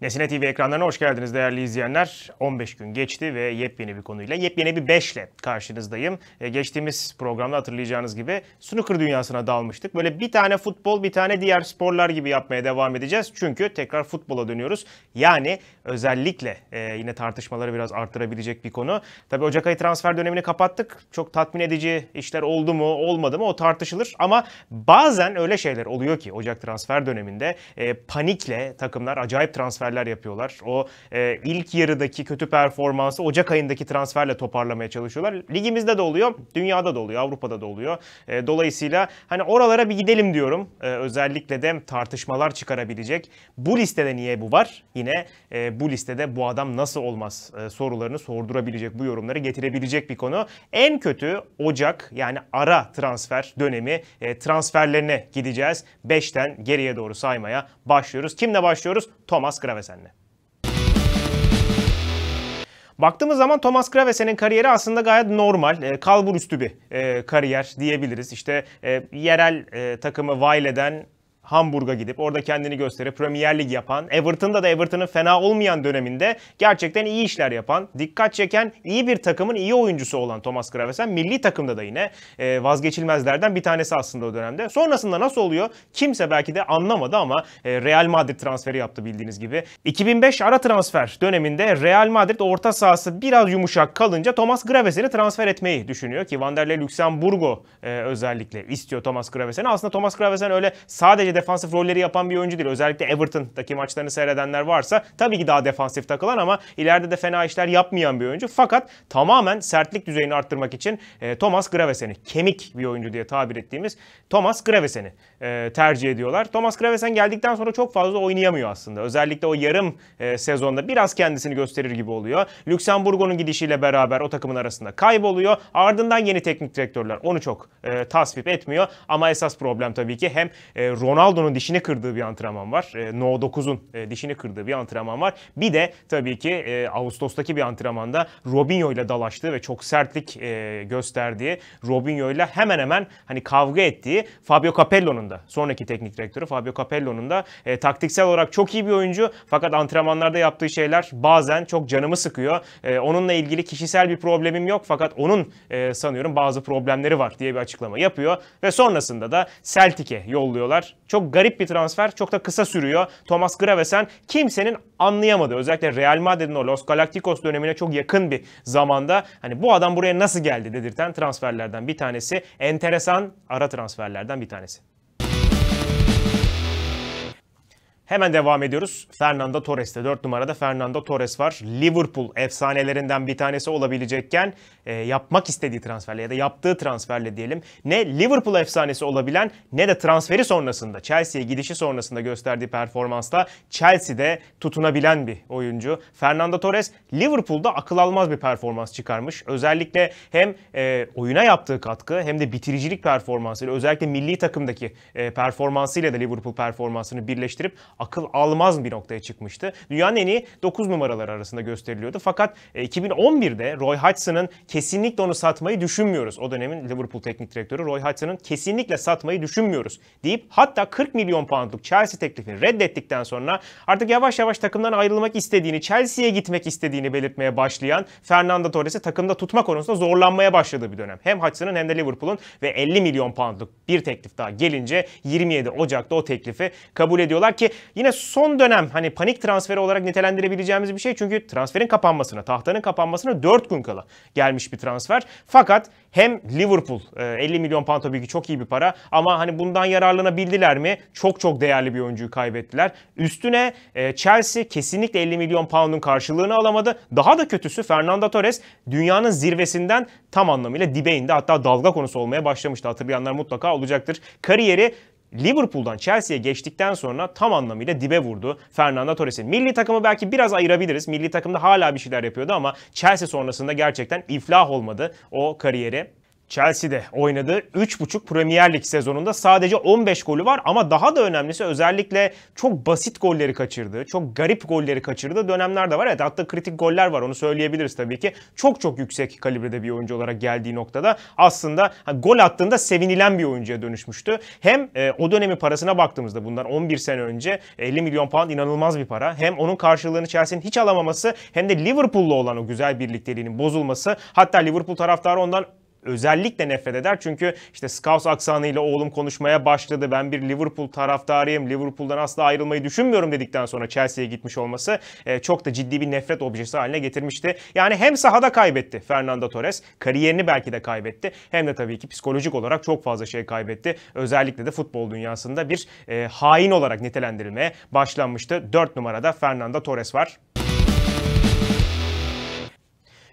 Nesine TV ekranlarına hoş geldiniz değerli izleyenler. 15 gün geçti ve yepyeni bir konuyla, yepyeni bir beşle karşınızdayım. E, geçtiğimiz programda hatırlayacağınız gibi snooker dünyasına dalmıştık. Böyle bir tane futbol, bir tane diğer sporlar gibi yapmaya devam edeceğiz. Çünkü tekrar futbola dönüyoruz. Yani özellikle e, yine tartışmaları biraz arttırabilecek bir konu. Tabii Ocak ayı transfer dönemini kapattık. Çok tatmin edici işler oldu mu, olmadı mı o tartışılır. Ama bazen öyle şeyler oluyor ki Ocak transfer döneminde e, panikle takımlar acayip transfer transferler yapıyorlar. O e, ilk yarıdaki kötü performansı Ocak ayındaki transferle toparlamaya çalışıyorlar. Ligimizde de oluyor, dünyada da oluyor, Avrupa'da da oluyor. E, dolayısıyla hani oralara bir gidelim diyorum. E, özellikle de tartışmalar çıkarabilecek. Bu listede niye bu var? Yine e, bu listede bu adam nasıl olmaz e, sorularını sordurabilecek, bu yorumları getirebilecek bir konu. En kötü Ocak yani ara transfer dönemi e, transferlerine gideceğiz. 5'ten geriye doğru saymaya başlıyoruz. Kimle başlıyoruz? Thomas Gravel. Kravesen'le. Baktığımız zaman Thomas Kravesen'in kariyeri aslında gayet normal, e, kalbur üstü bir e, kariyer diyebiliriz. İşte e, yerel e, takımı Vaile'den Hamburg'a gidip orada kendini gösterip Premier Lig yapan, Everton'da da Everton'ın fena olmayan döneminde gerçekten iyi işler yapan, dikkat çeken iyi bir takımın iyi oyuncusu olan Thomas Gravesen milli takımda da yine e, vazgeçilmezlerden bir tanesi aslında o dönemde. Sonrasında nasıl oluyor? Kimse belki de anlamadı ama e, Real Madrid transferi yaptı bildiğiniz gibi. 2005 ara transfer döneminde Real Madrid orta sahası biraz yumuşak kalınca Thomas Gravesen'i transfer etmeyi düşünüyor ki Vanderlei Luxemburgo e, özellikle istiyor Thomas Gravesen'i. Aslında Thomas Gravesen öyle sadece sadece defansif rolleri yapan bir oyuncu değil. Özellikle Everton'daki maçlarını seyredenler varsa tabii ki daha defansif takılan ama ileride de fena işler yapmayan bir oyuncu. Fakat tamamen sertlik düzeyini arttırmak için e, Thomas Gravesen'i, kemik bir oyuncu diye tabir ettiğimiz Thomas Gravesen'i e, tercih ediyorlar. Thomas Gravesen geldikten sonra çok fazla oynayamıyor aslında. Özellikle o yarım e, sezonda biraz kendisini gösterir gibi oluyor. Lüksemburgo'nun gidişiyle beraber o takımın arasında kayboluyor. Ardından yeni teknik direktörler onu çok e, tasvip etmiyor. Ama esas problem tabii ki hem e, Ronaldo Ronaldo'nun dişini kırdığı bir antrenman var. E, No 9'un e, dişini kırdığı bir antrenman var. Bir de tabii ki e, Ağustos'taki bir antrenmanda Robinho ile dalaştığı ve çok sertlik e, gösterdiği, Robinho ile hemen hemen hani kavga ettiği Fabio Capello'nun da sonraki teknik direktörü Fabio Capello'nun da e, taktiksel olarak çok iyi bir oyuncu fakat antrenmanlarda yaptığı şeyler bazen çok canımı sıkıyor. E, onunla ilgili kişisel bir problemim yok fakat onun e, sanıyorum bazı problemleri var diye bir açıklama yapıyor ve sonrasında da Celtic'e yolluyorlar. Çok garip bir transfer. Çok da kısa sürüyor. Thomas Gravesen kimsenin anlayamadığı özellikle Real Madrid'in o Los Galacticos dönemine çok yakın bir zamanda hani bu adam buraya nasıl geldi dedirten transferlerden bir tanesi. Enteresan ara transferlerden bir tanesi. Hemen devam ediyoruz. Fernando Torres'te 4 numarada Fernando Torres var. Liverpool efsanelerinden bir tanesi olabilecekken e, yapmak istediği transferle ya da yaptığı transferle diyelim. Ne Liverpool efsanesi olabilen ne de transferi sonrasında Chelsea'ye gidişi sonrasında gösterdiği performansta Chelsea'de tutunabilen bir oyuncu. Fernando Torres Liverpool'da akıl almaz bir performans çıkarmış. Özellikle hem e, oyuna yaptığı katkı hem de bitiricilik performansıyla özellikle milli takımdaki e, performansıyla da Liverpool performansını birleştirip akıl almaz bir noktaya çıkmıştı. Dünyanın en iyi 9 numaraları arasında gösteriliyordu. Fakat 2011'de e, Roy Hodgson'ın kesinlikle onu satmayı düşünmüyoruz. O dönemin Liverpool teknik direktörü Roy Hodgson'ın kesinlikle satmayı düşünmüyoruz deyip hatta 40 milyon poundluk Chelsea teklifini reddettikten sonra artık yavaş yavaş takımdan ayrılmak istediğini, Chelsea'ye gitmek istediğini belirtmeye başlayan Fernando Torres'i takımda tutma konusunda zorlanmaya başladığı bir dönem. Hem Hodgson'ın hem de Liverpool'un ve 50 milyon poundluk bir teklif daha gelince 27 Ocak'ta o teklifi kabul ediyorlar ki Yine son dönem hani panik transferi olarak nitelendirebileceğimiz bir şey. Çünkü transferin kapanmasına, tahtanın kapanmasına 4 gün kala gelmiş bir transfer. Fakat hem Liverpool 50 e, milyon pound tabii ki çok iyi bir para ama hani bundan yararlanabildiler mi? Çok çok değerli bir oyuncuyu kaybettiler. Üstüne e, Chelsea kesinlikle 50 milyon pound'un karşılığını alamadı. Daha da kötüsü Fernando Torres dünyanın zirvesinden tam anlamıyla dibe indi. Hatta dalga konusu olmaya başlamıştı. Hatırlayanlar mutlaka olacaktır. Kariyeri Liverpool'dan Chelsea'ye geçtikten sonra tam anlamıyla dibe vurdu Fernando Torres'i. Milli takımı belki biraz ayırabiliriz. Milli takımda hala bir şeyler yapıyordu ama Chelsea sonrasında gerçekten iflah olmadı o kariyeri. Chelsea'de oynadı. 3,5 Premier Lig sezonunda sadece 15 golü var ama daha da önemlisi özellikle çok basit golleri kaçırdığı, çok garip golleri kaçırdığı dönemler de var. Evet hatta kritik goller var onu söyleyebiliriz tabii ki. Çok çok yüksek kalibrede bir oyuncu olarak geldiği noktada aslında gol attığında sevinilen bir oyuncuya dönüşmüştü. Hem e, o dönemi parasına baktığımızda bundan 11 sene önce 50 milyon pound inanılmaz bir para. Hem onun karşılığını Chelsea'nin hiç alamaması hem de Liverpool'la olan o güzel birlikteliğinin bozulması. Hatta Liverpool taraftarı ondan özellikle nefret eder. Çünkü işte Scouse aksanıyla oğlum konuşmaya başladı. Ben bir Liverpool taraftarıyım. Liverpool'dan asla ayrılmayı düşünmüyorum dedikten sonra Chelsea'ye gitmiş olması e, çok da ciddi bir nefret objesi haline getirmişti. Yani hem sahada kaybetti Fernando Torres. Kariyerini belki de kaybetti. Hem de tabii ki psikolojik olarak çok fazla şey kaybetti. Özellikle de futbol dünyasında bir e, hain olarak nitelendirilmeye başlanmıştı. 4 numarada Fernando Torres var.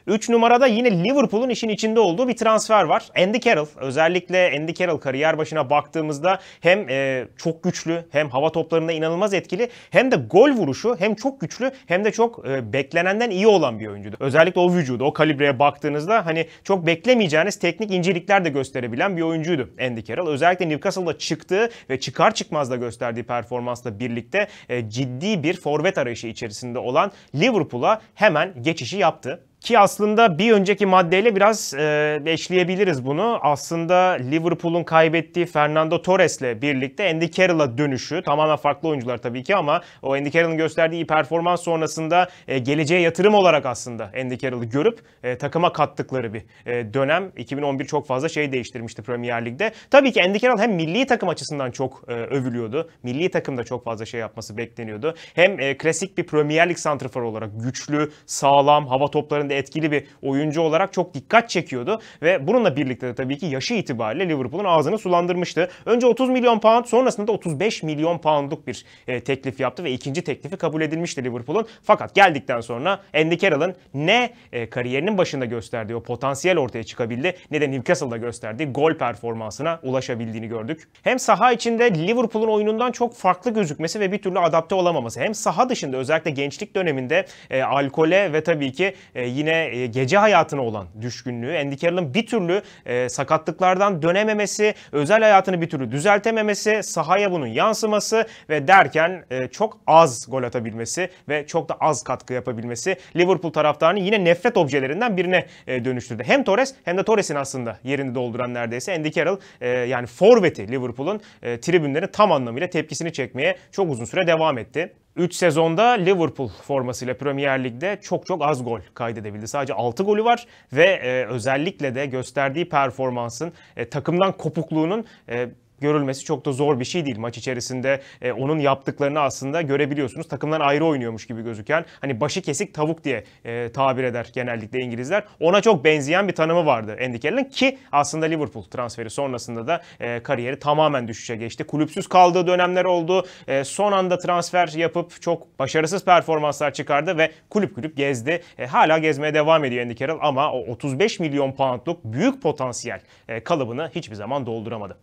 3 numarada yine Liverpool'un işin içinde olduğu bir transfer var. Andy Carroll. Özellikle Andy Carroll kariyer başına baktığımızda hem e, çok güçlü hem hava toplarında inanılmaz etkili hem de gol vuruşu hem çok güçlü hem de çok e, beklenenden iyi olan bir oyuncuydu. Özellikle o vücudu, o kalibreye baktığınızda hani çok beklemeyeceğiniz teknik incelikler de gösterebilen bir oyuncuydu Andy Carroll. Özellikle Newcastle'da çıktığı ve çıkar çıkmaz da gösterdiği performansla birlikte e, ciddi bir forvet arayışı içerisinde olan Liverpool'a hemen geçişi yaptı. Ki aslında bir önceki maddeyle biraz e, eşleyebiliriz bunu. Aslında Liverpool'un kaybettiği Fernando Torres'le birlikte Andy Carroll'a dönüşü. Tamamen farklı oyuncular tabii ki ama o Andy Carroll'ın gösterdiği iyi performans sonrasında e, geleceğe yatırım olarak aslında Andy Carroll'ı görüp e, takıma kattıkları bir e, dönem. 2011 çok fazla şey değiştirmişti Premier Lig'de. Tabii ki Andy Carroll hem milli takım açısından çok e, övülüyordu. Milli takımda çok fazla şey yapması bekleniyordu. Hem e, klasik bir Premier Lig santrafor olarak güçlü, sağlam, hava toplarında etkili bir oyuncu olarak çok dikkat çekiyordu ve bununla birlikte de tabii ki yaşı itibariyle Liverpool'un ağzını sulandırmıştı. Önce 30 milyon pound sonrasında da 35 milyon poundluk bir e, teklif yaptı ve ikinci teklifi kabul edilmişti Liverpool'un. Fakat geldikten sonra Andy Carroll'ın ne e, kariyerinin başında gösterdiği o potansiyel ortaya çıkabildi ne de Newcastle'da gösterdiği gol performansına ulaşabildiğini gördük. Hem saha içinde Liverpool'un oyunundan çok farklı gözükmesi ve bir türlü adapte olamaması hem saha dışında özellikle gençlik döneminde e, alkole ve tabii ki e, yine e, gece hayatına olan düşkünlüğü, Andy Carroll'ın bir türlü e, sakatlıklardan dönememesi, özel hayatını bir türlü düzeltememesi, sahaya bunun yansıması ve derken e, çok az gol atabilmesi ve çok da az katkı yapabilmesi Liverpool taraftarını yine nefret objelerinden birine dönüştürdü. Hem Torres hem de Torres'in aslında yerini dolduran neredeyse Andy Carroll yani forveti Liverpool'un tribünlerin tam anlamıyla tepkisini çekmeye çok uzun süre devam etti. 3 sezonda Liverpool formasıyla Premier Lig'de çok çok az gol kaydedebildi. Sadece 6 golü var ve e, özellikle de gösterdiği performansın, e, takımdan kopukluğunun e, görülmesi çok da zor bir şey değil maç içerisinde. E, onun yaptıklarını aslında görebiliyorsunuz. Takımdan ayrı oynuyormuş gibi gözüken hani başı kesik tavuk diye e, tabir eder genellikle İngilizler. Ona çok benzeyen bir tanımı vardı Andy Carroll'ın ki aslında Liverpool transferi sonrasında da e, kariyeri tamamen düşüşe geçti. Kulüpsüz kaldığı dönemler oldu. E, son anda transfer yapıp çok başarısız performanslar çıkardı ve kulüp kulüp gezdi. E, hala gezmeye devam ediyor Andy Carroll ama o 35 milyon poundluk büyük potansiyel e, kalıbını hiçbir zaman dolduramadı.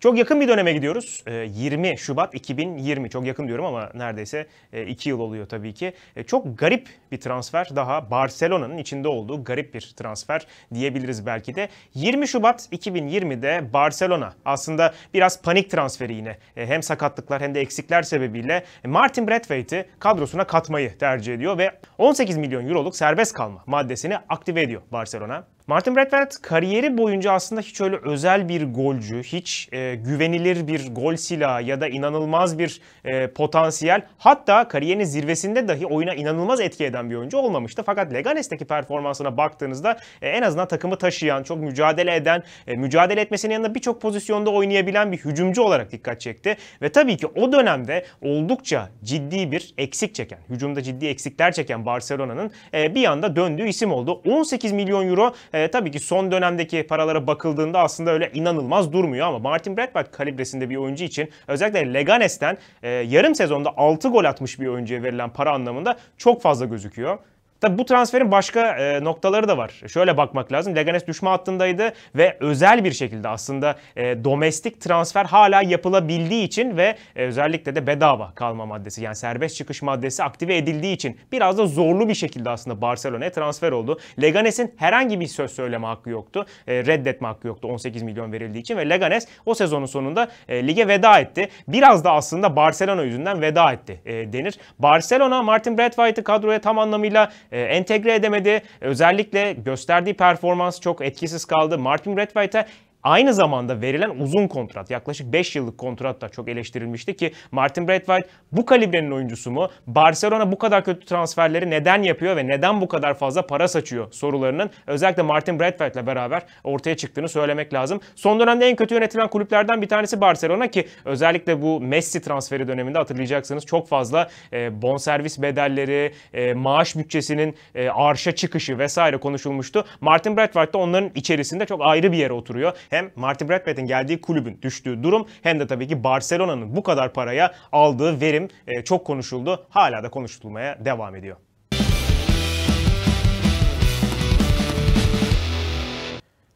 Çok yakın bir döneme gidiyoruz. 20 ee, Şubat 2020 çok yakın diyorum ama neredeyse 2 e, yıl oluyor tabii ki. E, çok garip bir transfer daha Barcelona'nın içinde olduğu garip bir transfer diyebiliriz belki de. 20 Şubat 2020'de Barcelona aslında biraz panik transferi yine. E, hem sakatlıklar hem de eksikler sebebiyle Martin Braithwaite'i kadrosuna katmayı tercih ediyor ve 18 milyon euroluk serbest kalma maddesini aktive ediyor Barcelona. Martin Bradford kariyeri boyunca aslında hiç öyle özel bir golcü, hiç e, güvenilir bir gol silahı ya da inanılmaz bir e, potansiyel hatta kariyerinin zirvesinde dahi oyuna inanılmaz etki eden bir oyuncu olmamıştı. Fakat Leganes'teki performansına baktığınızda e, en azından takımı taşıyan, çok mücadele eden, e, mücadele etmesinin yanında birçok pozisyonda oynayabilen bir hücumcu olarak dikkat çekti. Ve tabii ki o dönemde oldukça ciddi bir eksik çeken, hücumda ciddi eksikler çeken Barcelona'nın e, bir anda döndüğü isim oldu. 18 milyon euro e, e, tabii ki son dönemdeki paralara bakıldığında aslında öyle inanılmaz durmuyor ama Martin Bradback kalibresinde bir oyuncu için özellikle Leganes'ten e, yarım sezonda 6 gol atmış bir oyuncuya verilen para anlamında çok fazla gözüküyor. Tabi bu transferin başka e, noktaları da var. Şöyle bakmak lazım. Leganes düşme hattındaydı ve özel bir şekilde aslında e, domestik transfer hala yapılabildiği için ve e, özellikle de bedava kalma maddesi yani serbest çıkış maddesi aktive edildiği için biraz da zorlu bir şekilde aslında Barcelona'ya transfer oldu. Leganes'in herhangi bir söz söyleme hakkı yoktu. E, reddetme hakkı yoktu 18 milyon verildiği için ve Leganes o sezonun sonunda e, lige veda etti. Biraz da aslında Barcelona yüzünden veda etti e, denir. Barcelona Martin Brathwaite'ı kadroya tam anlamıyla ee, entegre edemedi. Özellikle gösterdiği performans çok etkisiz kaldı. Martin Braithwaite'a Aynı zamanda verilen uzun kontrat yaklaşık 5 yıllık kontrat da çok eleştirilmişti ki Martin Braithwaite bu kalibrenin oyuncusu mu? Barcelona bu kadar kötü transferleri neden yapıyor ve neden bu kadar fazla para saçıyor sorularının özellikle Martin ile beraber ortaya çıktığını söylemek lazım. Son dönemde en kötü yönetilen kulüplerden bir tanesi Barcelona ki özellikle bu Messi transferi döneminde hatırlayacaksınız çok fazla e, bonservis bedelleri, e, maaş bütçesinin e, arşa çıkışı vesaire konuşulmuştu. Martin Braithwaite de onların içerisinde çok ayrı bir yere oturuyor. Hem Marty Bradpett'in geldiği kulübün düştüğü durum hem de tabii ki Barcelona'nın bu kadar paraya aldığı verim e, çok konuşuldu. Hala da konuşulmaya devam ediyor.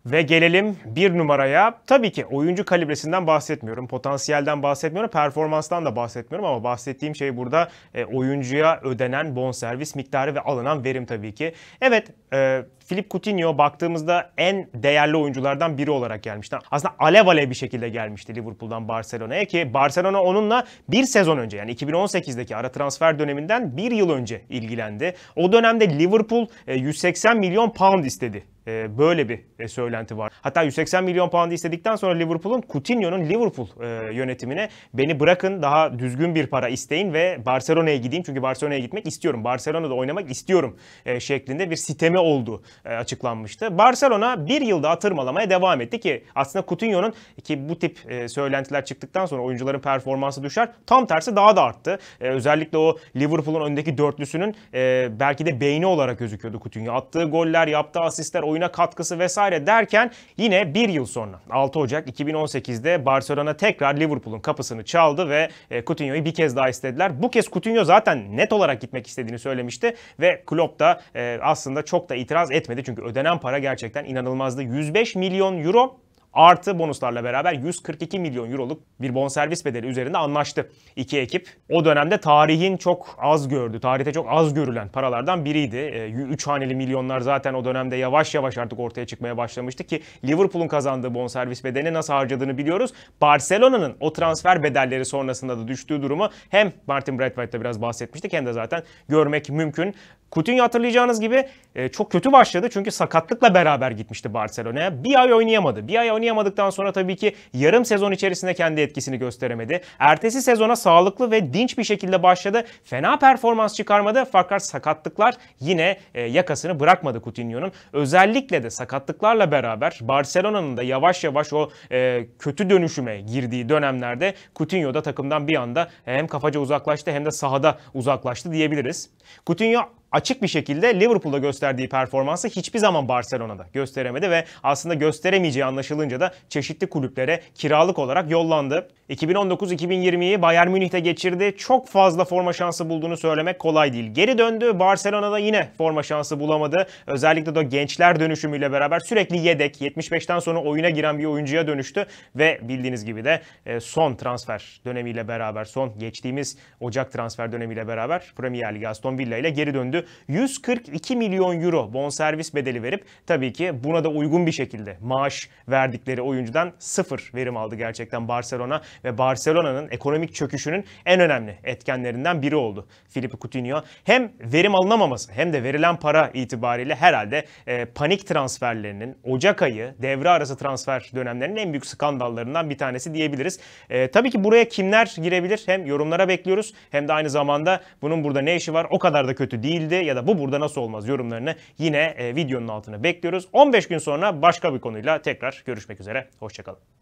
Ve gelelim bir numaraya. Tabii ki oyuncu kalibresinden bahsetmiyorum, potansiyelden bahsetmiyorum, performanstan da bahsetmiyorum ama bahsettiğim şey burada e, oyuncuya ödenen bonservis miktarı ve alınan verim tabii ki. Evet, e, Filip Coutinho baktığımızda en değerli oyunculardan biri olarak gelmişti. Aslında alev alev bir şekilde gelmişti Liverpool'dan Barcelona'ya ki Barcelona onunla bir sezon önce yani 2018'deki ara transfer döneminden bir yıl önce ilgilendi. O dönemde Liverpool 180 e, milyon pound istedi e, böyle bir e, söylenti var. Hatta 180 milyon pound istedikten sonra Liverpool'un Coutinho'nun Liverpool yönetimine beni bırakın daha düzgün bir para isteyin ve Barcelona'ya gideyim çünkü Barcelona'ya gitmek istiyorum. Barcelona'da oynamak istiyorum şeklinde bir sitemi oldu e, açıklanmıştı. Barcelona bir yılda atırmalamaya devam etti ki aslında Coutinho'nun ki bu tip e, söylentiler çıktıktan sonra oyuncuların performansı düşer. Tam tersi daha da arttı. E, özellikle o Liverpool'un öndeki dörtlüsünün belki de beyni olarak gözüküyordu Coutinho. Attığı goller, yaptığı asistler, oyuna katkısı vesaire derken yine bir yıl sonra 6 Ocak 2018'de Barcelona tekrar Liverpool'un kapısını çaldı ve Coutinho'yu bir kez daha istediler. Bu kez Coutinho zaten net olarak gitmek istediğini söylemişti ve Klopp da aslında çok da itiraz etmedi yetmedi çünkü ödenen para gerçekten inanılmazdı. 105 milyon euro artı bonuslarla beraber 142 milyon euroluk bir bonservis bedeli üzerinde anlaştı iki ekip. O dönemde tarihin çok az gördü, tarihte çok az görülen paralardan biriydi. E, haneli milyonlar zaten o dönemde yavaş yavaş artık ortaya çıkmaya başlamıştı ki Liverpool'un kazandığı bonservis bedelini nasıl harcadığını biliyoruz. Barcelona'nın o transfer bedelleri sonrasında da düştüğü durumu hem Martin Braithwaite'de biraz bahsetmiştik hem de zaten görmek mümkün. Coutinho hatırlayacağınız gibi e, çok kötü başladı çünkü sakatlıkla beraber gitmişti Barcelona'ya. Bir ay oynayamadı. Bir ay oynayamadıktan sonra tabii ki yarım sezon içerisinde kendi etkisini gösteremedi. Ertesi sezona sağlıklı ve dinç bir şekilde başladı. Fena performans çıkarmadı fakat sakatlıklar yine e, yakasını bırakmadı Coutinho'nun. Özellikle de sakatlıklarla beraber Barcelona'nın da yavaş yavaş o e, kötü dönüşüme girdiği dönemlerde Coutinho da takımdan bir anda hem kafaca uzaklaştı hem de sahada uzaklaştı diyebiliriz. Coutinho açık bir şekilde Liverpool'da gösterdiği performansı hiçbir zaman Barcelona'da gösteremedi ve aslında gösteremeyeceği anlaşılınca da çeşitli kulüplere kiralık olarak yollandı. 2019-2020'yi Bayern Münih'te geçirdi. Çok fazla forma şansı bulduğunu söylemek kolay değil. Geri döndü. Barcelona'da yine forma şansı bulamadı. Özellikle de gençler dönüşümüyle beraber sürekli yedek 75'ten sonra oyuna giren bir oyuncuya dönüştü ve bildiğiniz gibi de e, son transfer dönemiyle beraber son geçtiğimiz Ocak transfer dönemiyle beraber Premier Lig Aston Villa ile geri döndü. 142 milyon euro bonservis bedeli verip tabii ki buna da uygun bir şekilde maaş verdikleri oyuncudan sıfır verim aldı gerçekten Barcelona ve Barcelona'nın ekonomik çöküşünün en önemli etkenlerinden biri oldu Filipe Coutinho. Hem verim alınamaması hem de verilen para itibariyle herhalde e, panik transferlerinin Ocak ayı devre arası transfer dönemlerinin en büyük skandallarından bir tanesi diyebiliriz. E, tabii ki buraya kimler girebilir hem yorumlara bekliyoruz hem de aynı zamanda bunun burada ne işi var o kadar da kötü değildi olmalıydı ya da bu burada nasıl olmaz yorumlarını yine e, videonun altına bekliyoruz. 15 gün sonra başka bir konuyla tekrar görüşmek üzere. Hoşçakalın.